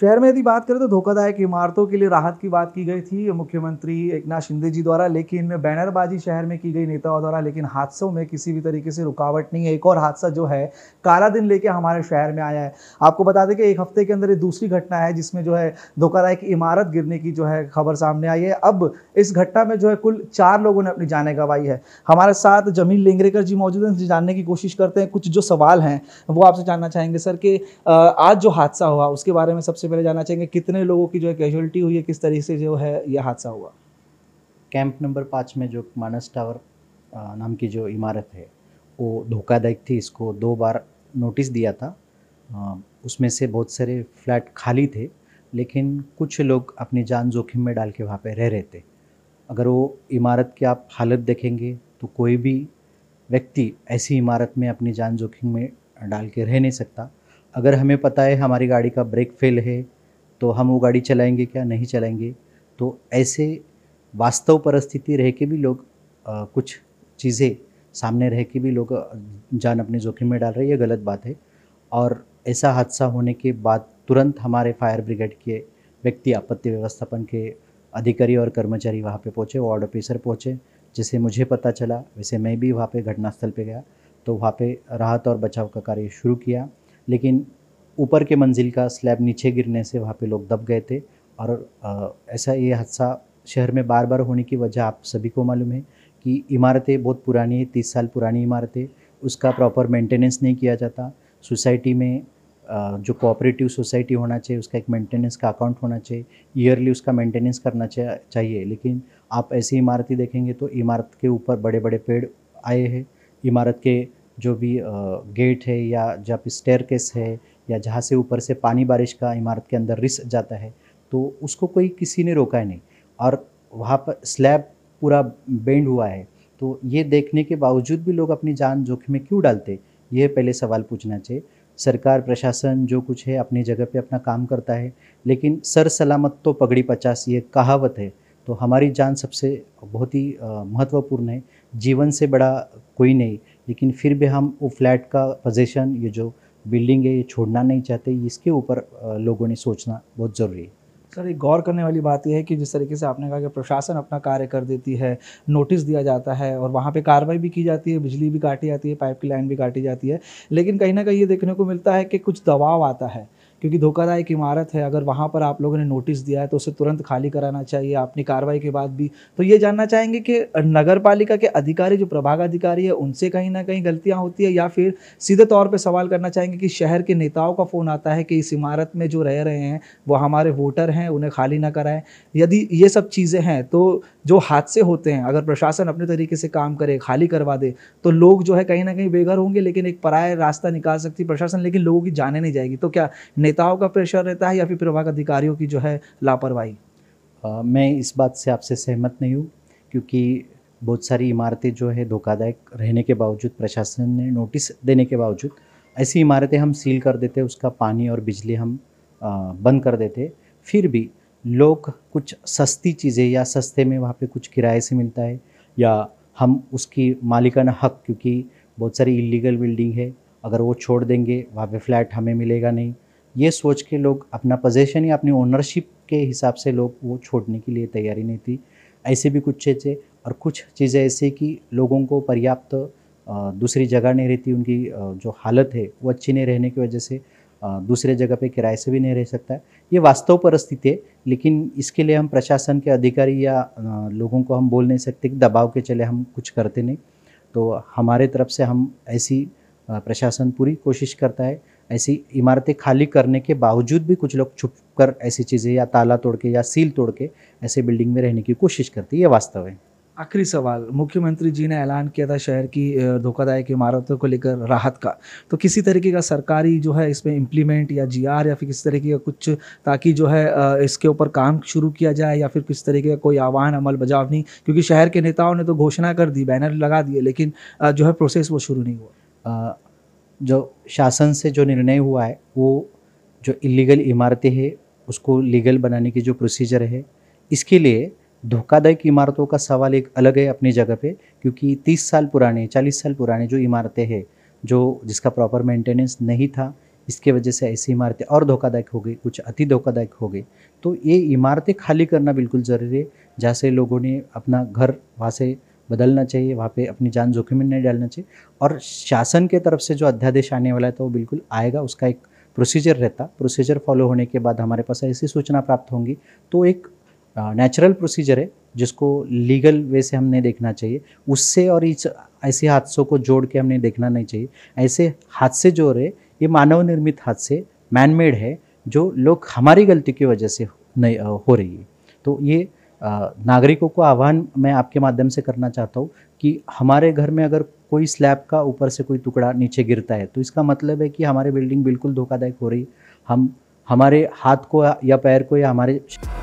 शहर में यदि बात करें तो धोखादायक इमारतों के लिए राहत की बात की गई थी मुख्यमंत्री एक नाथ शिंदे जी द्वारा लेकिन बैनरबाजी शहर में की गई नेताओं द्वारा लेकिन हादसों में किसी भी तरीके से रुकावट नहीं है एक और हादसा जो है काला दिन लेके हमारे शहर में आया है आपको बता दें कि एक हफ्ते के अंदर दूसरी घटना है जिसमें जो है धोखादायक इमारत गिरने की जो है खबर सामने आई है अब इस घटना में जो है कुल चार लोगों ने अपनी जाने गंवाई है हमारे साथ जमील लेंगरेकर जी मौजूद हैं जानने की कोशिश करते हैं कुछ जो सवाल हैं वो आपसे जानना चाहेंगे सर कि आज जो हादसा हुआ उसके बारे में सबसे पहले जानना चाहेंगे कितने लोगों की जो है कैजुअलिटी हुई है किस तरीके से जो है यह हादसा हुआ कैंप नंबर पाँच में जो मानस टावर नाम की जो इमारत है वो धोखादायक थी इसको दो बार नोटिस दिया था उसमें से बहुत सारे फ्लैट खाली थे लेकिन कुछ लोग अपनी जान जोखिम में डाल के वहाँ पे रह रहे थे अगर वो इमारत की आप हालत देखेंगे तो कोई भी व्यक्ति ऐसी इमारत में अपनी जान जोखिम में डाल के रह नहीं सकता अगर हमें पता है हमारी गाड़ी का ब्रेक फेल है तो हम वो गाड़ी चलाएंगे क्या नहीं चलाएंगे तो ऐसे वास्तव परिस्थिति रह के भी लोग आ, कुछ चीज़ें सामने रह के भी लोग जान अपने जोखिम में डाल रहे हैं ये गलत बात है और ऐसा हादसा होने के बाद तुरंत हमारे फायर ब्रिगेड के व्यक्ति आपत्ति व्यवस्थापन के अधिकारी और कर्मचारी वहाँ पे पहुँचे वार्ड ऑफिसर पहुँचे जिसे मुझे पता चला वैसे मैं भी वहाँ पे घटनास्थल पे गया तो वहाँ पे राहत और बचाव का कार्य शुरू किया लेकिन ऊपर के मंजिल का स्लैब नीचे गिरने से वहाँ पे लोग दब गए थे और ऐसा ये हादसा शहर में बार बार होने की वजह आप सभी को मालूम है कि इमारतें बहुत पुरानी है तीस साल पुरानी इमारतें उसका प्रॉपर मेंटेनेंस नहीं किया जाता सोसाइटी में जो कोऑपरेटिव सोसाइटी होना चाहिए उसका एक मेंटेनेंस का अकाउंट होना चाहिए ईयरली उसका मेंटेनेंस करना चाहिए लेकिन आप ऐसी इमारतें देखेंगे तो इमारत के ऊपर बड़े बड़े पेड़ आए हैं इमारत के जो भी गेट है या जहाँ पे है या जहाँ से ऊपर से पानी बारिश का इमारत के अंदर रिस जाता है तो उसको कोई किसी ने रोका है नहीं और वहाँ पर स्लैब पूरा बेंड हुआ है तो ये देखने के बावजूद भी लोग अपनी जान जोखिम में क्यों डालते यह पहले सवाल पूछना चाहिए सरकार प्रशासन जो कुछ है अपनी जगह पे अपना काम करता है लेकिन सर सलामत तो पगड़ी पचास ये कहावत है तो हमारी जान सबसे बहुत ही महत्वपूर्ण है जीवन से बड़ा कोई नहीं लेकिन फिर भी हम वो फ्लैट का पोजेशन ये जो बिल्डिंग है ये छोड़ना नहीं चाहते इसके ऊपर लोगों ने सोचना बहुत ज़रूरी है सर एक गौर करने वाली बात यह है कि जिस तरीके से आपने कहा कि प्रशासन अपना कार्य कर देती है नोटिस दिया जाता है और वहाँ पे कार्रवाई भी की जाती है बिजली भी काटी जाती है पाइप की लाइन भी काटी जाती है लेकिन कहीं ना कहीं ये देखने को मिलता है कि कुछ दबाव आता है क्योंकि धोखादायक इमारत है अगर वहाँ पर आप लोगों ने नोटिस दिया है तो उसे तुरंत खाली कराना चाहिए अपनी कार्रवाई के बाद भी तो ये जानना चाहेंगे कि नगर पालिका के अधिकारी जो प्रभागाधिकारी है उनसे कहीं ना कहीं गलतियाँ होती है या फिर सीधे तौर पर सवाल करना चाहेंगे कि शहर के नेताओं का फ़ोन आता है कि इस इमारत में जो रह रहे हैं वो हमारे वोटर हैं उन्हें खाली ना कराएं यदि ये सब चीज़ें हैं तो जो हादसे होते हैं अगर प्रशासन अपने तरीके से काम करे खाली करवा दे तो लोग जो है कहीं ना कहीं बेघर होंगे लेकिन एक पराय रास्ता निकाल सकती प्रशासन लेकिन लोगों की जाने नहीं जाएगी तो क्या नेताओं का प्रेशर रहता है या फिर प्रभाग अधिकारियों की जो है लापरवाही मैं इस बात से आपसे सहमत नहीं हूँ क्योंकि बहुत सारी इमारतें जो है धोखादायक रहने के बावजूद प्रशासन ने नोटिस देने के बावजूद ऐसी इमारतें हम सील कर देते उसका पानी और बिजली हम बंद कर देते फिर भी लोग कुछ सस्ती चीज़ें या सस्ते में वहाँ पे कुछ किराए से मिलता है या हम उसकी मालिकाना हक क्योंकि बहुत सारी इलीगल बिल्डिंग है अगर वो छोड़ देंगे वहाँ पे फ्लैट हमें मिलेगा नहीं ये सोच के लोग अपना पोजेशन या अपनी ओनरशिप के हिसाब से लोग वो छोड़ने के लिए तैयारी नहीं थी ऐसे भी कुछ चीज़ें और कुछ चीज़ें ऐसे कि लोगों को पर्याप्त दूसरी जगह नहीं रहती उनकी जो हालत है वो अच्छी नहीं रहने की वजह से दूसरे जगह पे किराए से भी नहीं रह सकता ये वास्तव परिस्थिति है लेकिन इसके लिए हम प्रशासन के अधिकारी या लोगों को हम बोल नहीं सकते कि दबाव के चले हम कुछ करते नहीं तो हमारे तरफ से हम ऐसी प्रशासन पूरी कोशिश करता है ऐसी इमारतें खाली करने के बावजूद भी कुछ लोग छुप कर ऐसी चीज़ें या ताला तोड़ के या सील तोड़ के ऐसे बिल्डिंग में रहने की कोशिश करते ये वास्तव है आखिरी सवाल मुख्यमंत्री जी ने ऐलान किया था शहर की धोखादायक इमारतों को लेकर राहत का तो किसी तरीके का सरकारी जो है इसमें इम्प्लीमेंट या जी या फिर किसी तरीके का कुछ ताकि जो है इसके ऊपर काम शुरू किया जाए या फिर किस तरीके का कोई आह्वान अमल बजाव नहीं क्योंकि शहर के नेताओं ने तो घोषणा कर दी बैनर लगा दिए लेकिन जो है प्रोसेस वो शुरू नहीं हुआ जो शासन से जो निर्णय हुआ है वो जो इलीगल इमारतें हैं उसको लीगल बनाने की जो प्रोसीजर है इसके लिए धोखादायक इमारतों का सवाल एक अलग है अपनी जगह पे क्योंकि 30 साल पुराने 40 साल पुराने जो इमारतें हैं जो जिसका प्रॉपर मेंटेनेंस नहीं था इसके वजह से ऐसी इमारतें और धोखादायक हो गई कुछ अति धोखादायक हो गई तो ये इमारतें खाली करना बिल्कुल ज़रूरी है जहाँ से लोगों ने अपना घर वहाँ से बदलना चाहिए वहाँ पे अपनी जान जोखिम में नहीं डालना चाहिए और शासन के तरफ से जो अध्यादेश आने वाला है तो वो बिल्कुल आएगा उसका एक प्रोसीजर रहता प्रोसीजर फॉलो होने के बाद हमारे पास ऐसी सूचना प्राप्त होंगी तो एक नेचुरल प्रोसीजर है जिसको लीगल वे से हमने देखना चाहिए उससे और इस ऐसे हादसों को जोड़ के हमने देखना नहीं चाहिए ऐसे हादसे जो रहे ये मानव निर्मित हादसे मैन मेड है जो लोग हमारी गलती की वजह से नहीं हो रही है तो ये नागरिकों को आह्वान मैं आपके माध्यम से करना चाहता हूँ कि हमारे घर में अगर कोई स्लैब का ऊपर से कोई टुकड़ा नीचे गिरता है तो इसका मतलब है कि हमारे बिल्डिंग बिल्कुल धोखादायक हो रही हम हमारे हाथ को या पैर को या हमारे